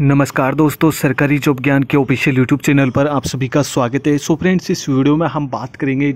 नमस्कार दोस्तों सरकारी जॉब ज्ञान के ऑफिशियल यूट्यूब चैनल पर आप सभी का स्वागत है सो फ्रेंड्स इस वीडियो में हम बात करेंगे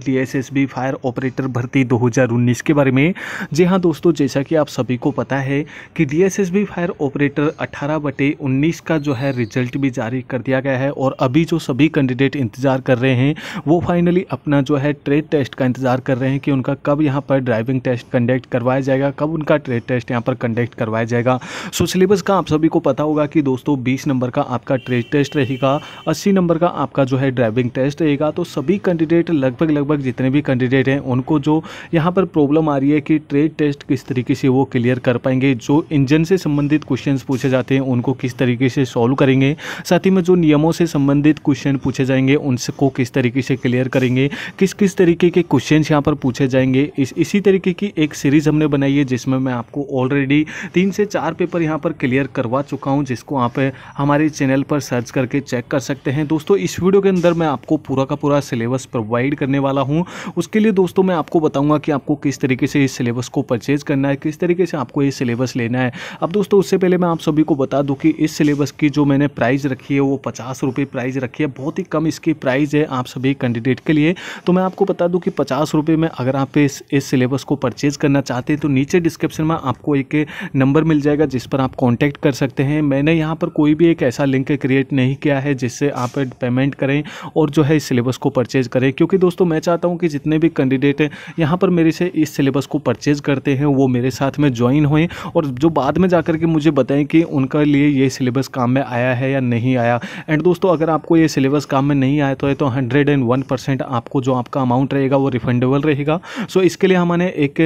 डी फायर ऑपरेटर भर्ती 2019 के बारे में जी हाँ दोस्तों जैसा कि आप सभी को पता है कि डी फायर ऑपरेटर 18 बटे 19 का जो है रिजल्ट भी जारी कर दिया गया है और अभी जो सभी कैंडिडेट इंतज़ार कर रहे हैं वो फाइनली अपना जो है ट्रेड टेस्ट का इंतज़ार कर रहे हैं कि उनका कब यहाँ पर ड्राइविंग टेस्ट कंडक्ट करवाया जाएगा कब उनका ट्रेड टेस्ट यहाँ पर कंडक्ट करवाया जाएगा सो सिलेबस का आप सभी को पता होगा कि दोस्तों दोस्तों बीस नंबर का आपका ट्रेड टेस्ट रहेगा अस्सी नंबर का आपका जो है ड्राइविंग टेस्ट रहेगा तो सभी कैंडिडेट लगभग लगभग जितने भी कैंडिडेट हैं उनको जो यहाँ पर प्रॉब्लम आ रही है कि ट्रेड टेस्ट किस तरीके से वो क्लियर कर पाएंगे जो इंजन से संबंधित क्वेश्चन पूछे जाते हैं उनको किस तरीके से सॉल्व करेंगे साथ ही में जो नियमों से संबंधित क्वेश्चन पूछे जाएंगे उनको किस तरीके से क्लियर करेंगे किस किस तरीके के क्वेश्चन यहाँ पर पूछे जाएंगे इस इसी तरीके की एक सीरीज़ हमने बनाई है जिसमें मैं आपको ऑलरेडी तीन से चार पेपर यहाँ पर क्लियर करवा चुका हूँ जिसको आप हमारे चैनल पर सर्च करके चेक कर सकते हैं दोस्तों इस वीडियो के अंदर मैं आपको पूरा का पूरा सिलेबस प्रोवाइड करने वाला हूँ उसके लिए दोस्तों मैं आपको बताऊँगा कि आपको किस तरीके से इस सिलेबस को परचेज करना है किस तरीके से आपको ये सिलेबस लेना है अब दोस्तों उससे पहले मैं आप सभी को बता दूँ कि इस सिलेबस की जो मैंने प्राइस रखी है वो पचास रुपये प्राइज रखी है बहुत ही कम इसकी प्राइस है आप सभी कैंडिडेट के लिए तो मैं आपको बता दूँ कि पचास रुपये में अगर आप इस इस सिलेबस को परचेज करना चाहते हैं तो नीचे डिस्क्रिप्शन में आपको एक नंबर मिल जाएगा जिस पर आप कॉन्टैक्ट कर सकते हैं मैंने यहाँ पर पर कोई भी एक ऐसा लिंक क्रिएट नहीं किया है जिससे आप पेमेंट करें और जो है इस सिलेबस को परचेज करें क्योंकि दोस्तों मैं चाहता हूँ कि जितने भी कैंडिडेट हैं यहाँ पर मेरे से इस सिलेबस को परचेज करते हैं वो मेरे साथ में ज्वाइन हुए और जो बाद में जाकर के मुझे बताएं कि उनका लिए ये सिलेबस काम में आया है या नहीं आया एंड दोस्तों अगर आपको ये सिलेबस काम में नहीं आया तो है तो हंड्रेड एंड वन परसेंट आपको जो आपका अमाउंट रहेगा वो रिफंडेबल रहेगा सो इसके लिए हमने एक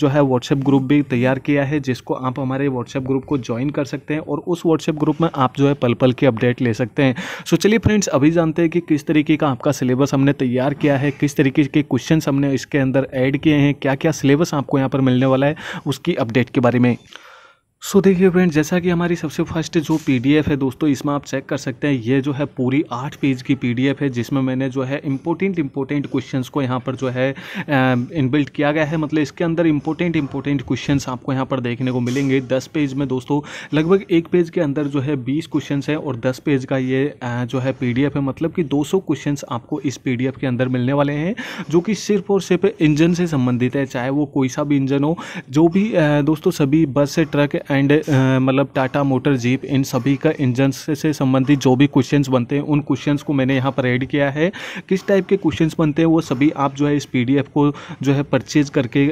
जो है व्हाट्सएप ग्रुप भी तैयार किया है जिसको आप हमारे व्हाट्सएप ग्रुप को ज्वाइन कर सकते हैं और उस व्हाट्सएप ग्रुप रूप में आप जो है पल पल की अपडेट ले सकते हैं सो चलिए फ्रेंड्स अभी जानते हैं कि किस तरीके का आपका सिलेबस हमने तैयार किया है किस तरीके के क्वेश्चन हमने इसके अंदर ऐड किए हैं क्या क्या सिलेबस आपको यहाँ पर मिलने वाला है उसकी अपडेट के बारे में सो so, देखिए फ्रेंड जैसा कि हमारी सबसे फर्स्ट जो पीडीएफ है दोस्तों इसमें आप चेक कर सकते हैं ये जो है पूरी आठ पेज की पीडीएफ है जिसमें मैंने जो है इम्पोर्टेंट इम्पोर्टेंट क्वेश्चंस को यहाँ पर जो है इनबिल्ट किया गया है मतलब इसके अंदर इम्पोर्टेंट इम्पोर्टेंट क्वेश्चंस आपको यहाँ पर देखने को मिलेंगे दस पेज में दोस्तों लगभग एक पेज के अंदर जो है बीस क्वेश्चन है और दस पेज का ये जो है पी है मतलब कि दो क्वेश्चन आपको इस पी के अंदर मिलने वाले हैं जो कि सिर्फ और सिर्फ इंजन से संबंधित है चाहे वो कोई सा भी इंजन हो जो भी दोस्तों सभी बस ट्रक एंड मतलब टाटा मोटर जीप इन सभी का इंजन से संबंधित जो भी क्वेश्चंस बनते हैं उन क्वेश्चंस को मैंने यहाँ पर ऐड किया है किस टाइप के क्वेश्चंस बनते हैं वो सभी आप जो है इस पीडीएफ को जो है परचेज करके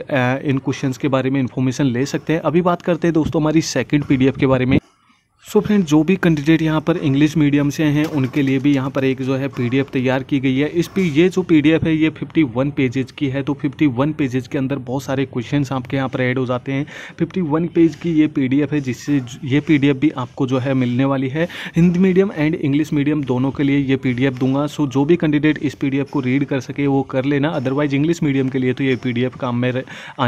इन क्वेश्चंस के बारे में इन्फॉर्मेशन ले सकते हैं अभी बात करते हैं दोस्तों हमारी सेकेंड पी के बारे में सो so फ्रेंड जो भी कैंडिडेट यहाँ पर इंग्लिश मीडियम से हैं उनके लिए भी यहाँ पर एक जो है पीडीएफ तैयार की गई है इस पी ये जो पीडीएफ है ये 51 पेजेज की है तो 51 पेजेज के अंदर बहुत सारे क्वेश्चन आपके यहाँ पर ऐड हो जाते हैं 51 पेज की ये पीडीएफ है जिससे ये पीडीएफ भी आपको जो है मिलने वाली है Hindi medium and English medium दोनों के लिए ये पी दूंगा सो so जो भी कैंडिडेट इस पी को रीड कर सके वो कर लेना अदरवाइज इंग्लिश मीडियम के लिए तो ये पी काम में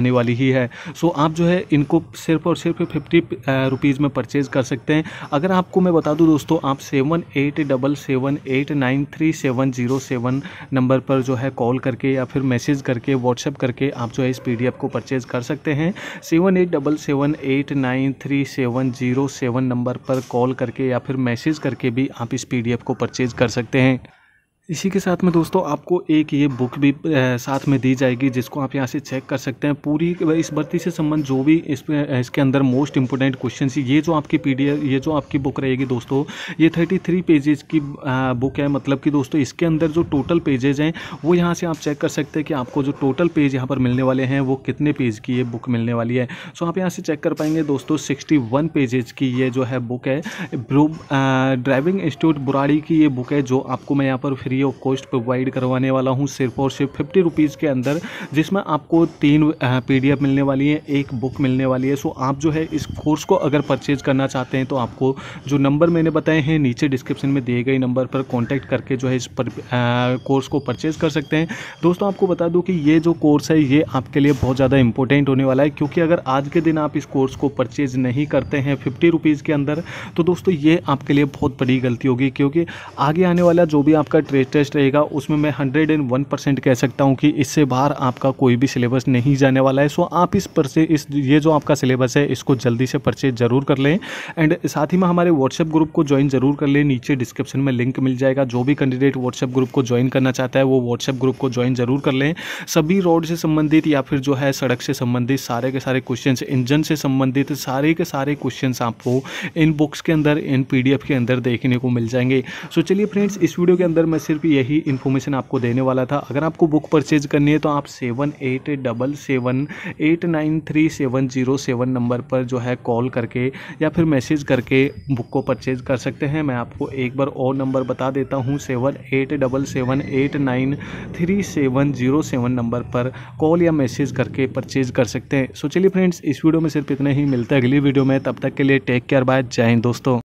आने वाली ही है सो आप जो है इनको सिर्फ और सिर्फ फिफ्टी रुपीज़ में परचेज़ कर सकते हैं अगर आपको मैं बता दूँ दोस्तों आप seven eight double seven eight nine three seven zero seven number पर जो है कॉल करके या फिर मैसेज करके व्हाट्सएप करके आप जो है इस पीडीएफ को परचेज कर सकते हैं seven eight double seven eight nine three seven zero seven number पर कॉल करके या फिर मैसेज करके भी आप इस पी को परचेज कर सकते हैं इसी के साथ में दोस्तों आपको एक ये बुक भी साथ में दी जाएगी जिसको आप यहाँ से चेक कर सकते हैं पूरी इस भर्ती से संबंध जो भी इस इसके अंदर मोस्ट इंपॉर्टेंट क्वेश्चन ये जो आपकी पी ये जो आपकी बुक रहेगी दोस्तों ये थर्टी थ्री पेजेज की बुक है मतलब कि दोस्तों इसके अंदर जो टोटल पेजेज हैं वो यहाँ से आप चेक कर सकते हैं कि आपको जो टोटल पेज यहाँ पर मिलने वाले हैं वो कितने पेज की ये बुक मिलने वाली है सो आप यहाँ से चेक कर पाएंगे दोस्तों सिक्सटी वन पेजेज की ये जो है बुक है ड्राइविंग इंस्टीट्यूट बुराड़ी की ये बुक है जो आपको मैं यहाँ पर free free of cost provide करवाने वाला हूँ सिर्फ और सिर्फ फिफ्टी रुपीज़ के अंदर जिसमें आपको तीन पी मिलने वाली है एक बुक मिलने वाली है सो आप जो है इस कोर्स को अगर परचेज करना चाहते हैं तो आपको जो नंबर मैंने बताए हैं नीचे डिस्क्रिप्शन में दिए गए नंबर पर कॉन्टैक्ट करके जो है इस पर कोर्स को परचेज कर सकते हैं दोस्तों आपको बता दूँ कि ये जो कोर्स है ये आपके लिए बहुत ज़्यादा इंपॉर्टेंट होने वाला है क्योंकि अगर आज के दिन आप इस कोर्स को परचेज नहीं करते हैं फिफ्टी रुपीज़ के अंदर तो दोस्तों ये आपके लिए बहुत बड़ी गलती होगी क्योंकि आगे आने वाला जो भी आपका ट्रेड टेस्ट रहेगा उसमें मैं हंड्रेड एंड वन परसेंट कह सकता हूँ कि इससे बाहर आपका कोई भी सिलेबस नहीं जाने वाला है सो आप इस से इस ये जो आपका सिलेबस है इसको जल्दी से परचेज ज़रूर कर लें एंड साथ ही में हमारे व्हाट्सएप ग्रुप को ज्वाइन जरूर कर लें नीचे डिस्क्रिप्शन में लिंक मिल जाएगा जो भी कैंडिडेट व्हाट्सएप ग्रुप को ज्वाइन करना चाहता है वो व्हाट्सएप ग्रुप को ज्वाइन जरूर कर लें सभी रोड से संबंधित या फिर जो है सड़क से संबंधित सारे के सारे क्वेश्चन इंजन से संबंधित सारे के सारे क्वेश्चन आपको इन बुक्स के अंदर इन पी के अंदर देखने को मिल जाएंगे सो चलिए फ्रेंड्स इस वीडियो के अंदर मैं सिर्फ यही इन्फॉर्मेशन आपको देने वाला था अगर आपको बुक परचेज करनी है तो आप seven eight double seven eight nine three seven zero seven number पर जो है कॉल करके या फिर मैसेज करके बुक को परचेज कर सकते हैं मैं आपको एक बार और नंबर बता देता हूँ seven eight double seven eight nine three seven zero seven number पर कॉल या मैसेज करके परचेज कर सकते हैं सो चलिए फ्रेंड्स इस वीडियो में सिर्फ इतना ही मिलता है अगली वीडियो में तब तक के लिए टेक केयर बाय जय हिंद दोस्तों